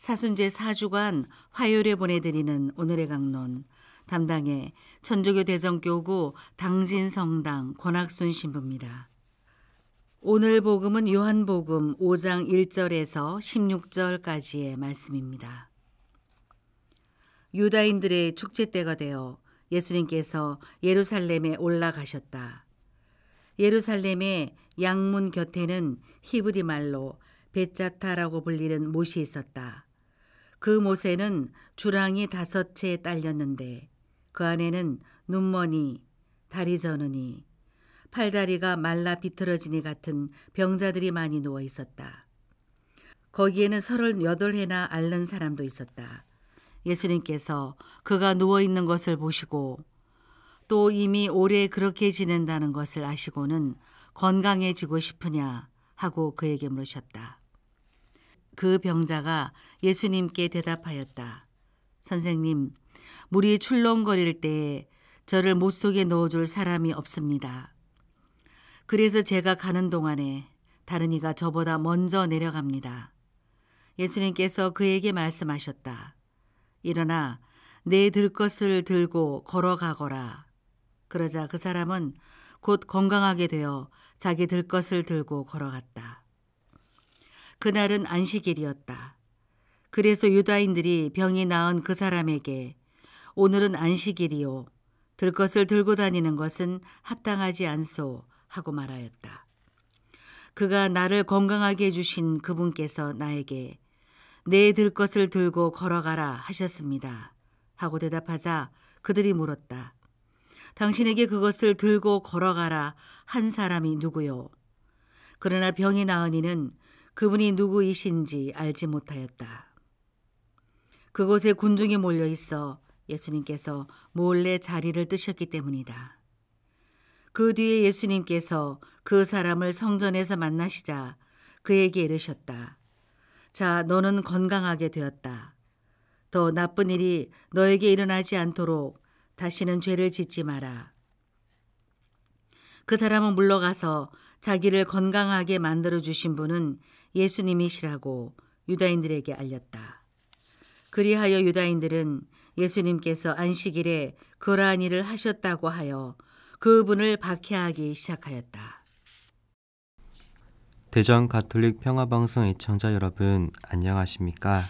사순제 4주간 화요일에 보내드리는 오늘의 강론 담당의 천주교 대전교구 당진성당 권학순 신부입니다. 오늘 복음은 요한복음 5장 1절에서 16절까지의 말씀입니다. 유다인들의 축제 때가 되어 예수님께서 예루살렘에 올라가셨다. 예루살렘의 양문 곁에는 히브리 말로 베자타라고 불리는 못이 있었다. 그 못에는 주랑이 다섯 채 딸렸는데 그 안에는 눈머니, 다리 저느니, 팔다리가 말라 비틀어지니 같은 병자들이 많이 누워 있었다. 거기에는 서른 여덟 해나 앓는 사람도 있었다. 예수님께서 그가 누워 있는 것을 보시고 또 이미 오래 그렇게 지낸다는 것을 아시고는 건강해지고 싶으냐 하고 그에게 물으셨다. 그 병자가 예수님께 대답하였다. 선생님, 물이 출렁거릴 때 저를 못 속에 넣어줄 사람이 없습니다. 그래서 제가 가는 동안에 다른 이가 저보다 먼저 내려갑니다. 예수님께서 그에게 말씀하셨다. 일어나 내 들 것을 들고 걸어가거라. 그러자 그 사람은 곧 건강하게 되어 자기 들 것을 들고 걸어갔다. 그날은 안식일이었다. 그래서 유다인들이 병이 나은 그 사람에게 오늘은 안식일이요. 들 것을 들고 다니는 것은 합당하지 않소. 하고 말하였다. 그가 나를 건강하게 해주신 그분께서 나에게 내 들 것을 들고 걸어가라 하셨습니다. 하고 대답하자 그들이 물었다. 당신에게 그것을 들고 걸어가라 한 사람이 누구요? 그러나 병이 나은 이는 그분이 누구이신지 알지 못하였다. 그곳에 군중이 몰려 있어 예수님께서 몰래 자리를 뜨셨기 때문이다. 그 뒤에 예수님께서 그 사람을 성전에서 만나시자 그에게 이르셨다. 자, 너는 건강하게 되었다. 더 나쁜 일이 너에게 일어나지 않도록 다시는 죄를 짓지 마라. 그 사람은 물러가서 자기를 건강하게 만들어 주신 분은 예수님이시라고 유다인들에게 알렸다. 그리하여 유다인들은 예수님께서 안식일에 그러한 일을 하셨다고 하여 그분을 박해하기 시작하였다. 대전 가톨릭 평화방송 애청자 여러분, 안녕하십니까?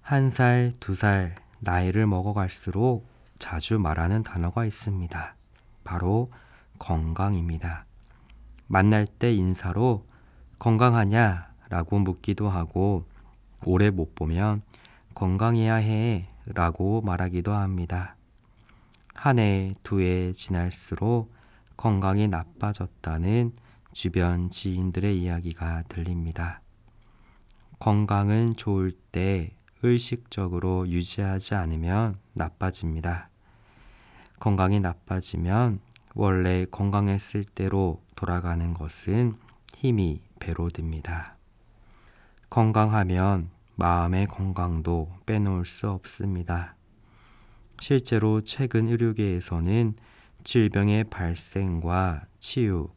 한 살, 두 살, 나이를 먹어갈수록 자주 말하는 단어가 있습니다. 바로 건강입니다. 만날 때 인사로 건강하냐? 라고 묻기도 하고 오래 못 보면 건강해야 해 라고 말하기도 합니다. 한 해, 두 해 지날수록 건강이 나빠졌다는 주변 지인들의 이야기가 들립니다. 건강은 좋을 때 의식적으로 유지하지 않으면 나빠집니다. 건강이 나빠지면 원래 건강했을 때로 돌아가는 것은 힘이 배로 듭니다. 건강하면 마음의 건강도 빼놓을 수 없습니다. 실제로 최근 의료계에서는 질병의 발생과 치유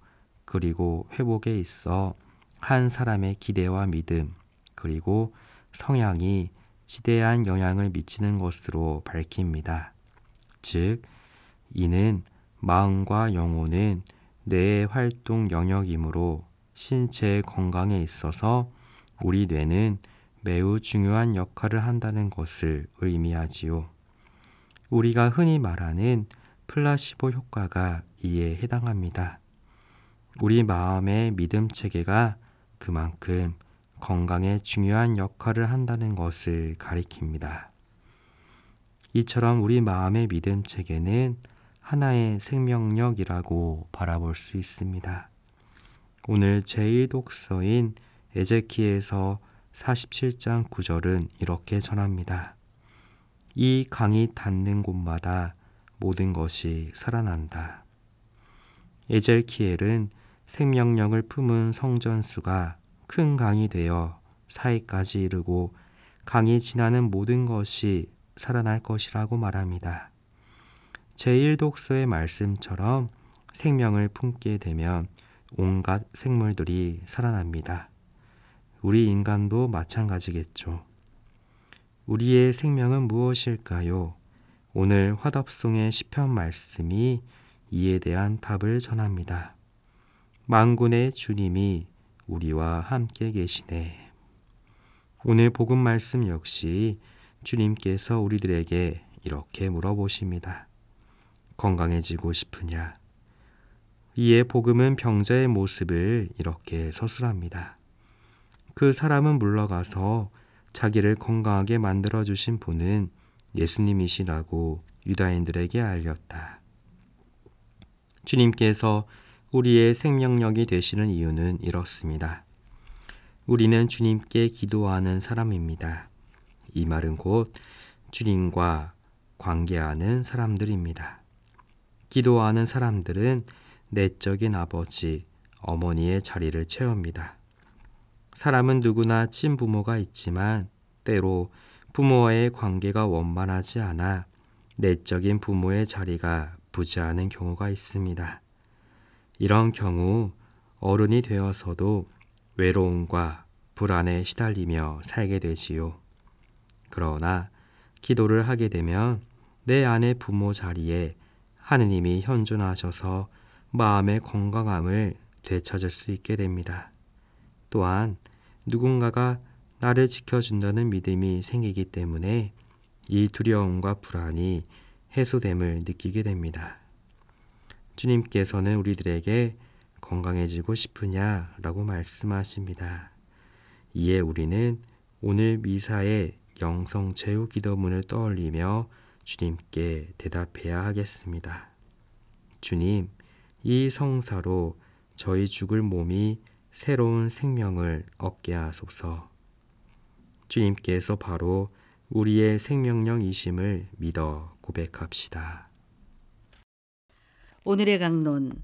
그리고 회복에 있어 한 사람의 기대와 믿음 그리고 성향이 지대한 영향을 미치는 것으로 밝힙니다. 즉 이는 마음과 영혼은 뇌의 활동 영역이므로 신체의 건강에 있어서 우리 뇌는 매우 중요한 역할을 한다는 것을 의미하지요. 우리가 흔히 말하는 플라시보 효과가 이에 해당합니다. 우리 마음의 믿음 체계가 그만큼 건강에 중요한 역할을 한다는 것을 가리킵니다. 이처럼 우리 마음의 믿음 체계는 하나의 생명력이라고 바라볼 수 있습니다. 오늘 제1독서인 에제키에서 47장 9절은 이렇게 전합니다. 이 강이 닿는 곳마다 모든 것이 살아난다. 에젤키엘은 생명력을 품은 성전수가 큰 강이 되어 사이까지 이르고 강이 지나는 모든 것이 살아날 것이라고 말합니다. 제1독서의 말씀처럼 생명을 품게 되면 온갖 생물들이 살아납니다. 우리 인간도 마찬가지겠죠. 우리의 생명은 무엇일까요? 오늘 화답송의 시편 말씀이 이에 대한 답을 전합니다. 만군의 주님이 우리와 함께 계시네. 오늘 복음 말씀 역시 주님께서 우리들에게 이렇게 물어보십니다. 건강해지고 싶으냐. 이에 복음은 병자의 모습을 이렇게 서술합니다. 그 사람은 물러가서 자기를 건강하게 만들어 주신 분은 예수님이시라고 유다인들에게 알렸다. 주님께서 우리의 생명력이 되시는 이유는 이렇습니다. 우리는 주님께 기도하는 사람입니다. 이 말은 곧 주님과 관계하는 사람들입니다. 기도하는 사람들은 내적인 아버지, 어머니의 자리를 채웁니다. 사람은 누구나 친부모가 있지만 때로 부모와의 관계가 원만하지 않아 내적인 부모의 자리가 부재하는 경우가 있습니다. 이런 경우 어른이 되어서도 외로움과 불안에 시달리며 살게 되지요. 그러나 기도를 하게 되면 내 안의 부모 자리에 하느님이 현존하셔서 마음의 건강함을 되찾을 수 있게 됩니다. 또한 누군가가 나를 지켜준다는 믿음이 생기기 때문에 이 두려움과 불안이 해소됨을 느끼게 됩니다. 주님께서는 우리들에게 건강해지고 싶으냐? 라고 말씀하십니다. 이에 우리는 오늘 미사의 영성체육 기도문을 떠올리며 주님께 대답해야 하겠습니다. 주님, 이 성사로 저희 죽을 몸이 새로운 생명을 얻게 하소서. 주님께서 바로 우리의 생명력이심을 믿어 고백합시다. 오늘의 강론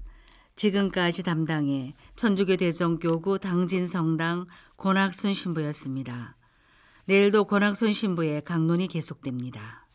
지금까지 담당해 천주교 대성교구 당진성당 권학순 신부였습니다. 내일도 권학순 신부의 강론이 계속됩니다.